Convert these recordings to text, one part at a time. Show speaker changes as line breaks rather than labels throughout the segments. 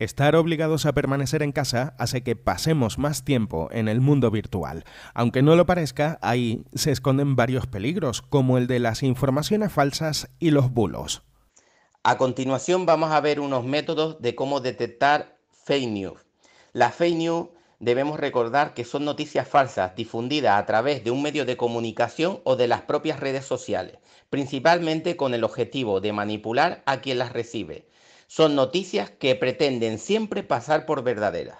Estar obligados a permanecer en casa hace que pasemos más tiempo en el mundo virtual. Aunque no lo parezca, ahí se esconden varios peligros, como el de las informaciones falsas y los bulos.
A continuación vamos a ver unos métodos de cómo detectar fake news. Las fake news debemos recordar que son noticias falsas difundidas a través de un medio de comunicación o de las propias redes sociales, principalmente con el objetivo de manipular a quien las recibe. Son noticias que pretenden siempre pasar por verdaderas.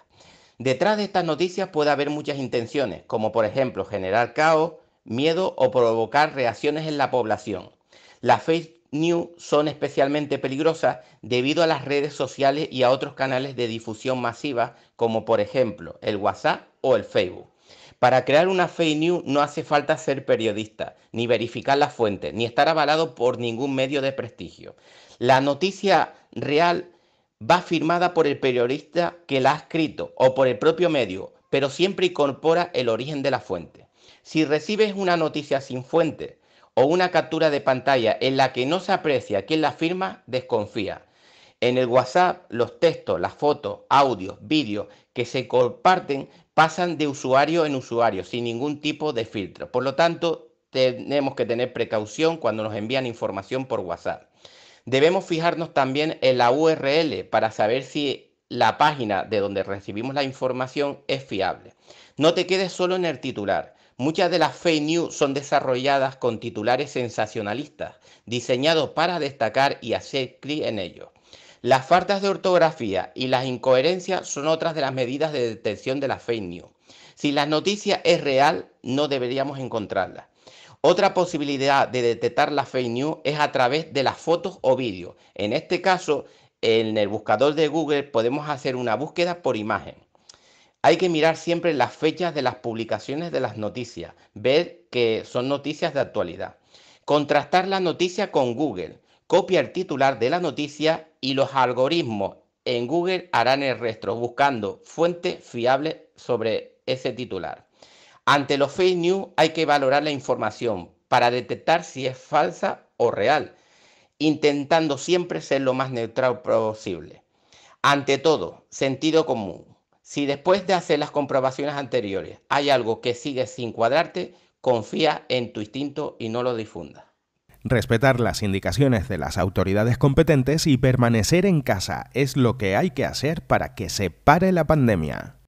Detrás de estas noticias puede haber muchas intenciones, como por ejemplo generar caos, miedo o provocar reacciones en la población. Las fake news son especialmente peligrosas debido a las redes sociales y a otros canales de difusión masiva, como por ejemplo el WhatsApp o el Facebook. Para crear una fake news no hace falta ser periodista, ni verificar las fuentes, ni estar avalado por ningún medio de prestigio. La noticia real va firmada por el periodista que la ha escrito o por el propio medio, pero siempre incorpora el origen de la fuente. Si recibes una noticia sin fuente o una captura de pantalla en la que no se aprecia quién la firma, desconfía. En el WhatsApp, los textos, las fotos, audios, vídeos que se comparten pasan de usuario en usuario sin ningún tipo de filtro. Por lo tanto, tenemos que tener precaución cuando nos envían información por WhatsApp. Debemos fijarnos también en la URL para saber si la página de donde recibimos la información es fiable. No te quedes solo en el titular. Muchas de las fake news son desarrolladas con titulares sensacionalistas, diseñados para destacar y hacer clic en ellos. Las faltas de ortografía y las incoherencias son otras de las medidas de detección de las fake news. Si la noticia es real, no deberíamos encontrarla. Otra posibilidad de detectar la fake news es a través de las fotos o vídeos. En este caso, en el buscador de Google podemos hacer una búsqueda por imagen. Hay que mirar siempre las fechas de las publicaciones de las noticias, ver que son noticias de actualidad. Contrastar la noticia con Google. Copia el titular de la noticia y los algoritmos en Google harán el resto buscando fuente fiable sobre ese titular. Ante los fake news hay que valorar la información para detectar si es falsa o real, intentando siempre ser lo más neutral posible. Ante todo, sentido común. Si después de hacer las comprobaciones anteriores hay algo que sigue sin cuadrarte, confía en tu instinto y no lo difunda.
respetar las indicaciones de las autoridades competentes y permanecer en casa es lo que hay que hacer para que se pare la pandemia.